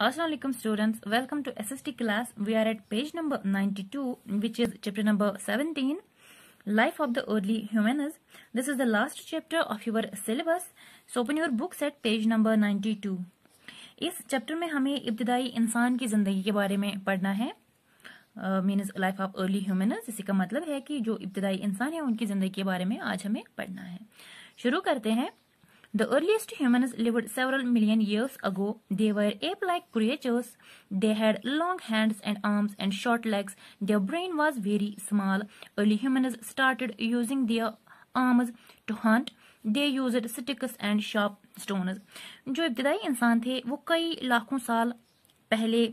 assalamu alaikum students, welcome to SST class. We are at page number 92 which is chapter number 17 Life of the Early Humans. This is the last chapter of your syllabus. So open your books at page number 92. is chapter mein hame ibtidai insaan ki zindagi ke bare mein padhna hai means life of early humans इसी का मतलब है कि जो इब्तदाई इंसान है उनकी ज़िंदगी के बारे में आज हमें पढ़ना है शुरू करते हैं The earliest humans lived several million years ago. They were ape-like creatures. They had long hands and arms and short legs. Their brain was very small. Early humans started using their arms to hunt. They used sticks and sharp stones. जो इब्तदाई इंसान थे वो कई लाखों साल पहले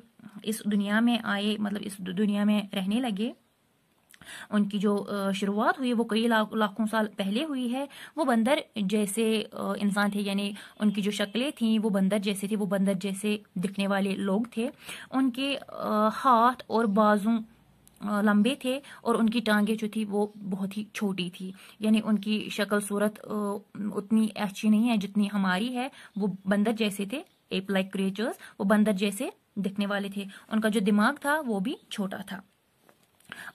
इस दुनिया में आए मतलब इस दुनिया में रहने लगे उनकी जो शुरुआत हुई वो कई लाख लाखों साल पहले हुई है वो बंदर जैसे इंसान थे यानी उनकी जो शक्लें थीं वो बंदर जैसे थे वो बंदर जैसे दिखने वाले लोग थे उनके हाथ और बाजू लंबे थे और उनकी टांगें जो थी वो बहुत ही छोटी थी यानी उनकी शक्ल सूरत उतनी अच्छी नहीं है जितनी हमारी है वो बंदर जैसे थे एप लाइक क्रिएचर्स वो बंदर जैसे दिखने वाले थे उनका जो दिमाग था वो भी छोटा था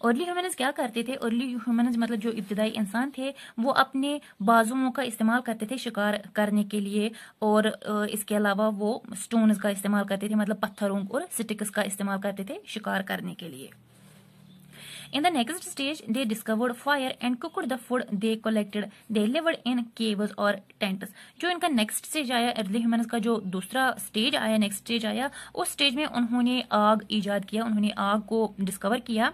अर्ली ह्यूमन क्या करते थे अर्ली ह्यूमन मतलब जो इब्तदाई इंसान थे वो अपने बाजुओं का इस्तेमाल करते थे शिकार करने के लिए और इसके अलावा वो स्टोन्स का इस्तेमाल करते थे मतलब पत्थरों और स्टिक्स का इस्तेमाल करते थे शिकार करने के लिए in the next stage they discovered fire and cooked the food they collected They lived in caves or जो इनका नेक्स्ट स्टेज आया अर्ली ह्यूमन का जो दूसरा स्टेज आया नेक्स्ट स्टेज आया उस स्टेज में उन्होंने आग ईजाद किया उन्होंने आग को डिस्कवर किया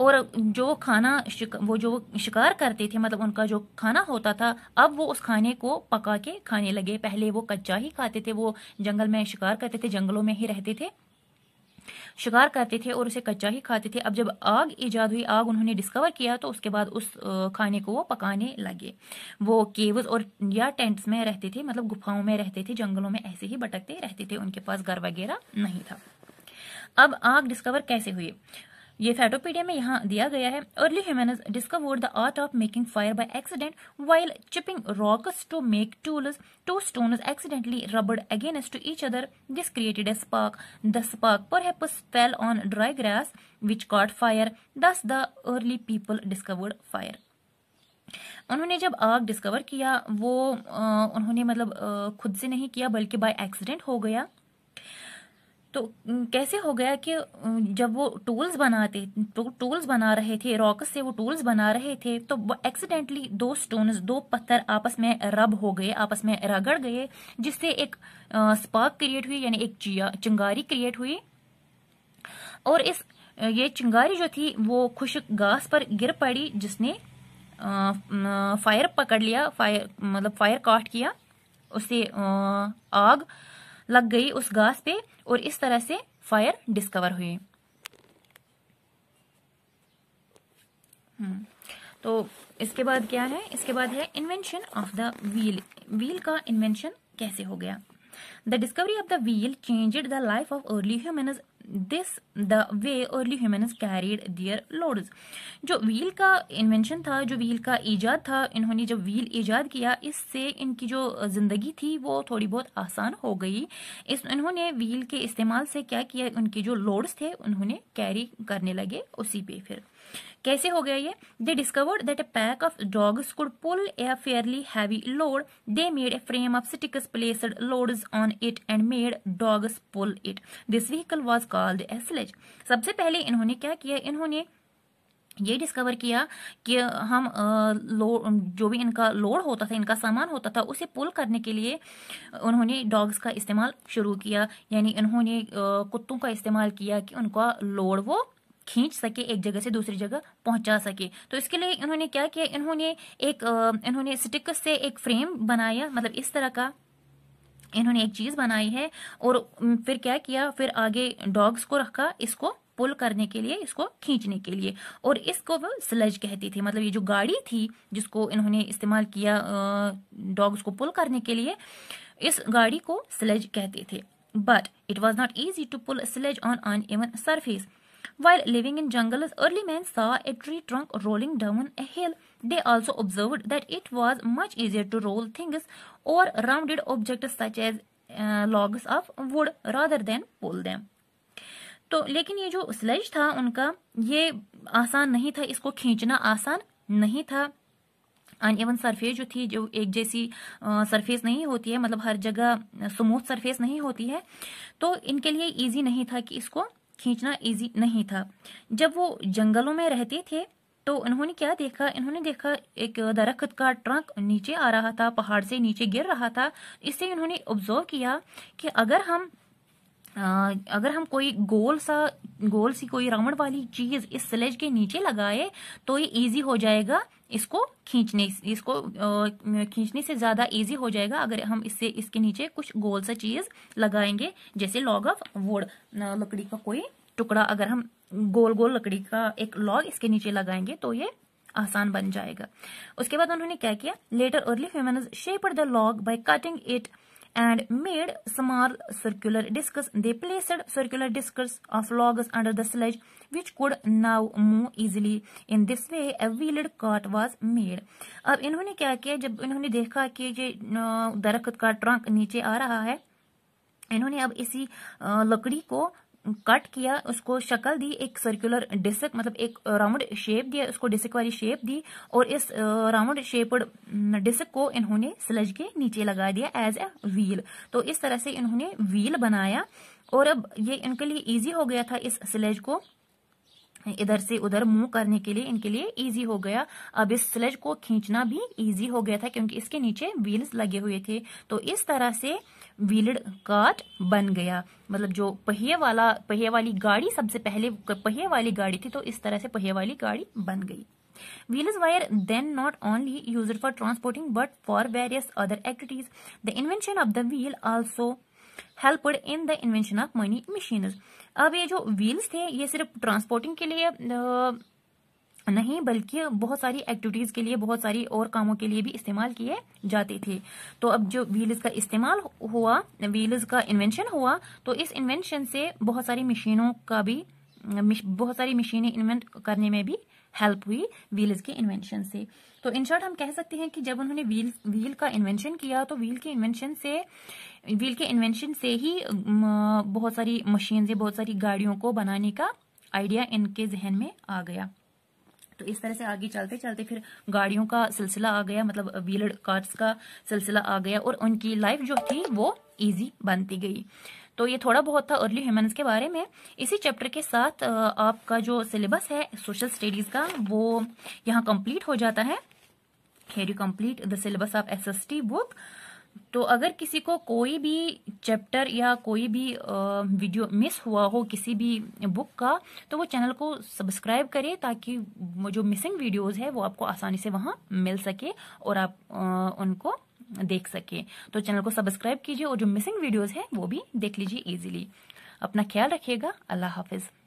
और जो खाना वो जो शिकार करते थे मतलब उनका जो खाना होता था अब वो उस खाने को पका के खाने लगे पहले वो कच्चा ही खाते थे वो जंगल में शिकार करते थे जंगलों में ही रहते थे शिकार करते थे और उसे कच्चा ही खाते थे अब जब आग ईजाद हुई आग उन्होंने डिस्कवर किया तो उसके बाद उस खाने को वो पकाने लगे वो केव्स और या टेंट्स में रहते थे मतलब गुफाओं में रहते थे जंगलों में ऐसे ही भटकते रहते थे उनके पास घर वगैरह नहीं था अब आग डिस्कवर कैसे हुई ये फैटोपीडिया में यहाँ दिया गया है early human discovered the art of making fire by accident while chipping rocks to make tools two stone accidentally rubbed against to each other this created a spark the spark पर fell on dry grass which caught fire thus the early people discovered fire उन्होंने जब आग discover किया वो आ, उन्होंने मतलब आ, खुद से नहीं किया बल्कि बाय एक्सीडेंट हो गया तो कैसे हो गया कि जब वो टूल्स बनाते तो टूल्स बना रहे थे रॉकस से वो टूल्स बना रहे थे तो वो एक्सीडेंटली दो स्टोन्स दो पत्थर आपस में रब हो गए आपस में रगड़ गए जिससे एक स्पार्क क्रिएट हुई यानी एक चिंगारी क्रिएट हुई और इस ये चिंगारी जो थी वो खुश घास पर गिर पड़ी जिसने फायर पकड़ लिया फायर मतलब फायर काट किया उसे आग लग गई उस घास पे और इस तरह से फायर डिस्कवर हुई हम्म, तो इसके बाद क्या है इसके बाद है invention of the wheel wheel का इन्वेंशन कैसे हो गया the discovery of the wheel change the life of early human this the way early human carried their loads जो व्हील का इन्वेंशन था जो व्हील का ईजाद था इन्होंने जब व्हील ईजाद किया इससे इनकी जो जिंदगी थी वो थोड़ी बहुत आसान हो गई इस इन्होंने व्हील के इस्तेमाल से क्या किया उनके जो लोड्स थे उन्होंने कैरी करने लगे उसी पे फिर कैसे हो गया ये they discovered that a pack of dogs could pull a fairly heavy load they made a frame of sticks placed loads on it and made dogs pull it this vehicle was called a sledge सबसे पहले इन्होंने क्या किया इन्होंने ये discover किया कि हम लोड जो भी इनका लोड होता था इनका सामान होता था उसे पुल करने के लिए उन्होंने डॉग्स का इस्तेमाल शुरू किया यानी इन्होंने कुत्तों का इस्तेमाल किया कि उनका लोड वो खींच सके एक जगह से दूसरी जगह पहुंचा सके तो इसके लिए इन्होंने क्या किया इन्होंने एक इन्होंने स्टिक से एक फ्रेम बनाया मतलब इस तरह का इन्होंने एक चीज बनाई है और फिर क्या किया फिर आगे डॉग्स को रखा इसको पुल करने के लिए इसको खींचने के लिए और इसको वो स्लज कहती थी मतलब ये जो गाड़ी थी जिसको इन्होंने इस्तेमाल किया डॉग्स को पुल करने के लिए इस गाड़ी को स्लज कहते थे but it was not easy to pull sledge on on even surface While living in jungles, early men saw a tree trunk rolling down a hill. They also observed that it was much easier to roll things or rounded objects such as uh, logs of wood rather than pull them. तो लेकिन ये जो sledge था उनका ये आसान नहीं था इसको खींचना आसान नहीं था इवन सरफेस जो थी जो एक जैसी सरफेस नहीं होती है मतलब हर जगह स्मूथ सरफेस नहीं होती है तो इनके लिए इजी नहीं था कि इसको खींचना इजी नहीं था जब वो जंगलों में रहते थे तो उन्होंने क्या देखा इन्होंने देखा एक दरख्त का ट्रंक नीचे आ रहा था पहाड़ से नीचे गिर रहा था इससे इन्होंने ऑब्जर्व किया कि अगर हम अगर हम कोई गोल सा गोल सी कोई राउंड वाली चीज इस स्लेज के नीचे लगाए तो ये इजी हो जाएगा इसको खींचने इसको खींचने से ज़्यादा इजी हो जाएगा अगर हम इससे इसके नीचे कुछ गोल सा चीज़ लगाएंगे जैसे लॉग ऑफ वुड लकड़ी का कोई टुकड़ा अगर हम गोल गोल लकड़ी का एक लॉग इसके नीचे लगाएंगे तो ये आसान बन जाएगा उसके बाद उन्होंने क्या किया later early human shape the log by cutting it and made small circular discs. They placed circular discs of logs under the sledge which could now move easily. In this way a wheeled cart was made. अब इन्होंने क्या किया जब इन्होंने देखा कि ये दरख्त का ट्रंक नीचे आ रहा है इन्होंने अब इसी लकड़ी को कट किया उसको शक्ल दी एक सर्कुलर डिस्क मतलब एक राउंड शेप दिया उसको डिस्क वाली शेप दी और इस राउंड शेप डिस्क को इन्होंने स्लज के नीचे लगा दिया एज ए व्हील तो इस तरह से इन्होंने व्हील बनाया और अब ये इनके लिए इजी हो गया था इस स्लेज को इधर से उधर मूव करने के लिए इनके लिए इजी हो गया अब इस स्लेज को खींचना भी इजी हो गया था क्योंकि इसके नीचे व्हील्स लगे हुए थे तो इस तरह से व्हीलड कार्ट बन गया मतलब जो पहिए वाला पहिए वाली गाड़ी सबसे पहले पहिए वाली गाड़ी थी तो इस तरह से पहिए वाली गाड़ी बन गई wheels were then not only used for transporting but for various other activities the invention of the wheel also helped in the invention of money machine अब ये जो व्हील्स थे ये सिर्फ ट्रांसपोर्टिंग के लिए नहीं बल्कि बहुत सारी एक्टिविटीज के लिए बहुत सारी और कामों के लिए भी इस्तेमाल किए जाते थे तो अब जो व्हील्स का इस्तेमाल हुआ व्हील्स का इन्वेंशन हुआ तो इस इन्वेंशन से बहुत सारी मशीनों का भी बहुत सारी मशीनें इन्वेंट करने में भी हेल्प हुई व्हील्स के इन्वेंशन से तो इन शॉर्ट हम कह सकते हैं कि जब उन्होंने व्हील व्हील का इन्वेंशन किया तो व्हील के इन्वेंशन से व्हील के इन्वेंशन से ही बहुत सारी मशीन से बहुत सारी गाड़ियों को बनाने का आइडिया इनके जहन में आ गया तो इस तरह से आगे चलते चलते फिर गाड़ियों का सिलसिला आ गया मतलब व्हीलर कार्स का सिलसिला आ गया और उनकी लाइफ जो थी वो ईजी बनती गई तो ये थोड़ा बहुत था अर्ली ह्यूमन्स के बारे में इसी चैप्टर के साथ आपका जो सिलेबस है सोशल स्टडीज़ का वो यहाँ कंप्लीट हो जाता है here you complete the syllabus of this book तो अगर किसी को कोई भी चैप्टर या कोई भी वीडियो मिस हुआ हो किसी भी बुक का तो वो चैनल को सब्सक्राइब करें ताकि जो मिसिंग वीडियोस है वो आपको आसानी से वहां मिल सके और आप उनको देख सके तो चैनल को सब्सक्राइब कीजिए और जो मिसिंग वीडियोस है वो भी देख लीजिए इजीली अपना ख्याल रखिएगा अल्लाह हाफिज़